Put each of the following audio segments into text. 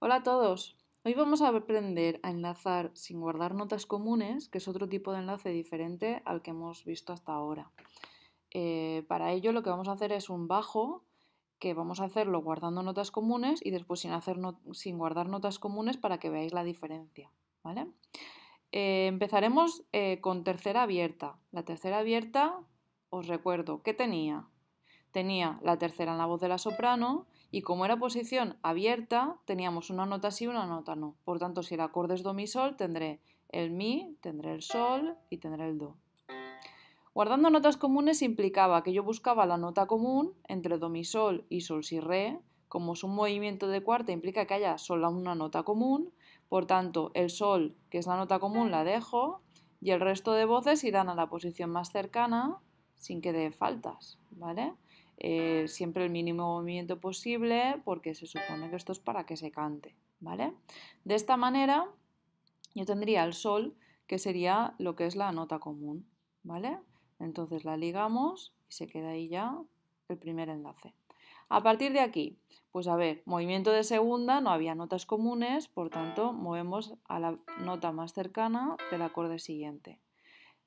Hola a todos. Hoy vamos a aprender a enlazar sin guardar notas comunes, que es otro tipo de enlace diferente al que hemos visto hasta ahora. Eh, para ello lo que vamos a hacer es un bajo, que vamos a hacerlo guardando notas comunes y después sin, hacer sin guardar notas comunes para que veáis la diferencia. ¿vale? Eh, empezaremos eh, con tercera abierta. La tercera abierta, os recuerdo, ¿qué tenía? Tenía la tercera en la voz de la soprano, y como era posición abierta, teníamos una nota sí y una nota no. Por tanto, si el acorde es do mi sol, tendré el mi, tendré el sol y tendré el do. Guardando notas comunes implicaba que yo buscaba la nota común entre do mi sol y sol si re, como es un movimiento de cuarta implica que haya solo una nota común, por tanto el sol, que es la nota común, la dejo y el resto de voces irán a la posición más cercana sin que dé faltas, ¿vale? Eh, siempre el mínimo movimiento posible porque se supone que esto es para que se cante, ¿vale? De esta manera yo tendría el sol que sería lo que es la nota común, ¿vale? Entonces la ligamos y se queda ahí ya el primer enlace. A partir de aquí, pues a ver, movimiento de segunda, no había notas comunes, por tanto movemos a la nota más cercana del acorde siguiente.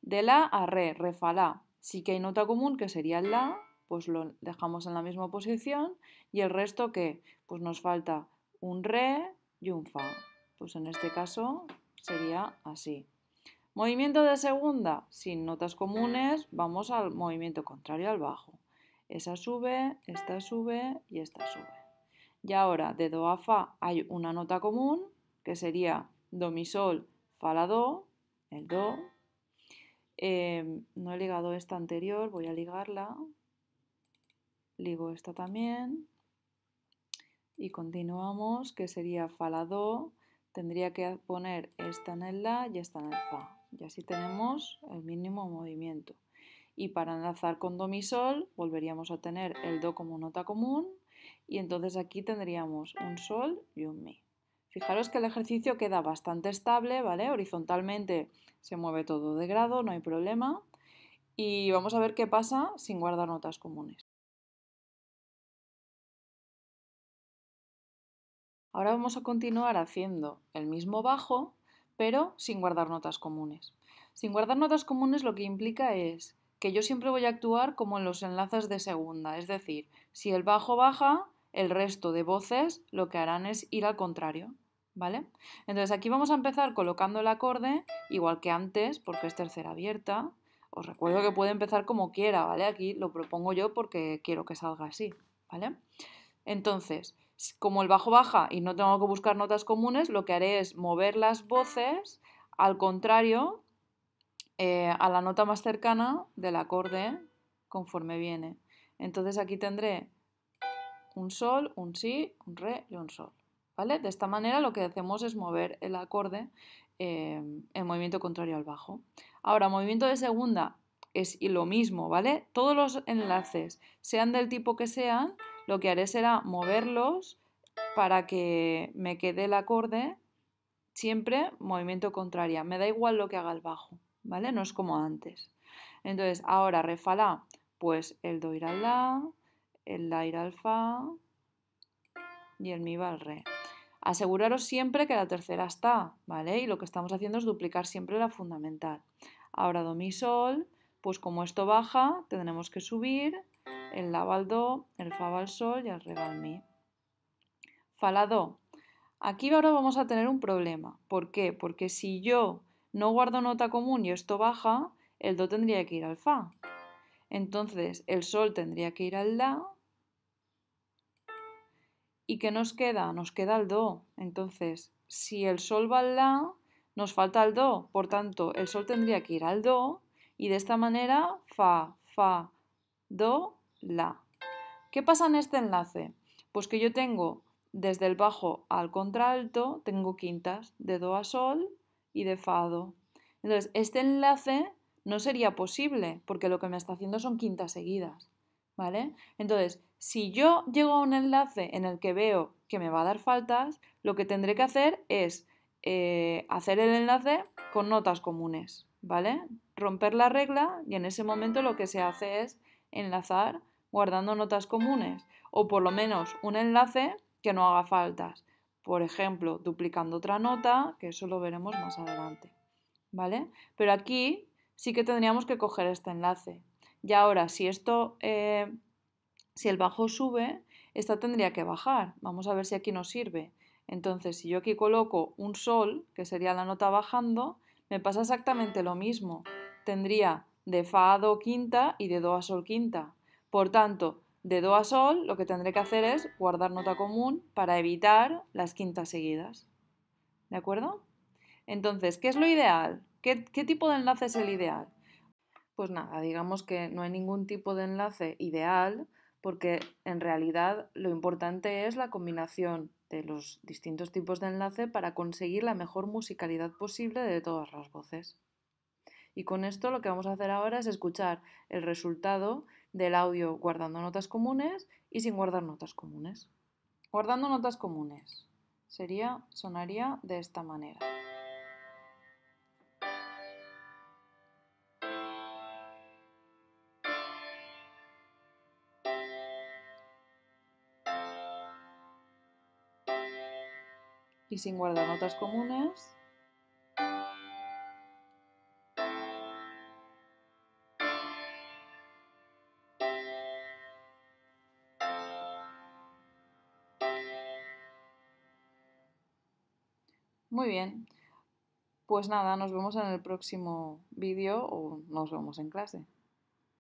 De la a re, re fa la, sí que hay nota común que sería el la, pues lo dejamos en la misma posición y el resto que pues nos falta un re y un fa. Pues en este caso sería así. Movimiento de segunda, sin notas comunes, vamos al movimiento contrario al bajo. Esa sube, esta sube y esta sube. Y ahora de do a fa hay una nota común que sería do mi sol, fa la do, el do. Em, no he ligado esta anterior, voy a ligarla ligo esta también y continuamos, que sería fa la do, tendría que poner esta en el la y esta en el fa. Y así tenemos el mínimo movimiento. Y para enlazar con do mi sol, volveríamos a tener el do como nota común y entonces aquí tendríamos un sol y un mi. Fijaros que el ejercicio queda bastante estable, ¿vale? Horizontalmente se mueve todo de grado, no hay problema. Y vamos a ver qué pasa sin guardar notas comunes. Ahora vamos a continuar haciendo el mismo bajo, pero sin guardar notas comunes. Sin guardar notas comunes lo que implica es que yo siempre voy a actuar como en los enlaces de segunda, es decir, si el bajo baja, el resto de voces lo que harán es ir al contrario, ¿vale? Entonces aquí vamos a empezar colocando el acorde igual que antes, porque es tercera abierta. Os recuerdo que puede empezar como quiera, ¿vale? Aquí lo propongo yo porque quiero que salga así, ¿vale? Entonces, como el bajo baja y no tengo que buscar notas comunes, lo que haré es mover las voces al contrario eh, a la nota más cercana del acorde conforme viene. Entonces aquí tendré un sol, un si, un re y un sol. De esta manera lo que hacemos es mover el acorde eh, en movimiento contrario al bajo. Ahora, movimiento de segunda es lo mismo, ¿vale? Todos los enlaces, sean del tipo que sean, lo que haré será moverlos para que me quede el acorde siempre movimiento contraria. Me da igual lo que haga el bajo, ¿vale? No es como antes. Entonces, ahora refa la, pues el do irá al la, el la irá al fa y el mi va al re. Aseguraros siempre que la tercera está, ¿vale? Y lo que estamos haciendo es duplicar siempre la fundamental. Ahora do mi sol, pues como esto baja, tendremos que subir el la al do, el fa al sol y el re al mi. Fa la do. Aquí ahora vamos a tener un problema. ¿Por qué? Porque si yo no guardo nota común y esto baja, el do tendría que ir al fa. Entonces el sol tendría que ir al la. ¿Y qué nos queda? Nos queda el do. Entonces, si el sol va al la, nos falta el do. Por tanto, el sol tendría que ir al do y de esta manera fa, fa, do, la. ¿Qué pasa en este enlace? Pues que yo tengo desde el bajo al contralto, tengo quintas de do a sol y de fado. Entonces, este enlace no sería posible porque lo que me está haciendo son quintas seguidas. ¿Vale? Entonces, si yo llego a un enlace en el que veo que me va a dar faltas, lo que tendré que hacer es eh, hacer el enlace con notas comunes, ¿vale? Romper la regla y en ese momento lo que se hace es enlazar guardando notas comunes o por lo menos un enlace que no haga faltas. Por ejemplo, duplicando otra nota, que eso lo veremos más adelante. ¿Vale? Pero aquí sí que tendríamos que coger este enlace. Y ahora, si esto, eh, si el bajo sube, esta tendría que bajar. Vamos a ver si aquí nos sirve. Entonces, si yo aquí coloco un sol, que sería la nota bajando, me pasa exactamente lo mismo. Tendría de fa a do quinta y de do a sol quinta. Por tanto, de do a sol lo que tendré que hacer es guardar nota común para evitar las quintas seguidas. ¿De acuerdo? Entonces, ¿qué es lo ideal? ¿Qué, tipo de enlace es el ideal? Pues nada, digamos que no hay ningún tipo de enlace ideal porque en realidad lo importante es la combinación de los distintos tipos de enlace para conseguir la mejor musicalidad posible de todas las voces. Y con esto lo que vamos a hacer ahora es escuchar el resultado del audio guardando notas comunes y sin guardar notas comunes. Guardando notas comunes sería, sonaría de esta manera. Y sin guardar notas comunes Muy bien. Pues nada, nos vemos en el próximo vídeo o nos vemos en clase.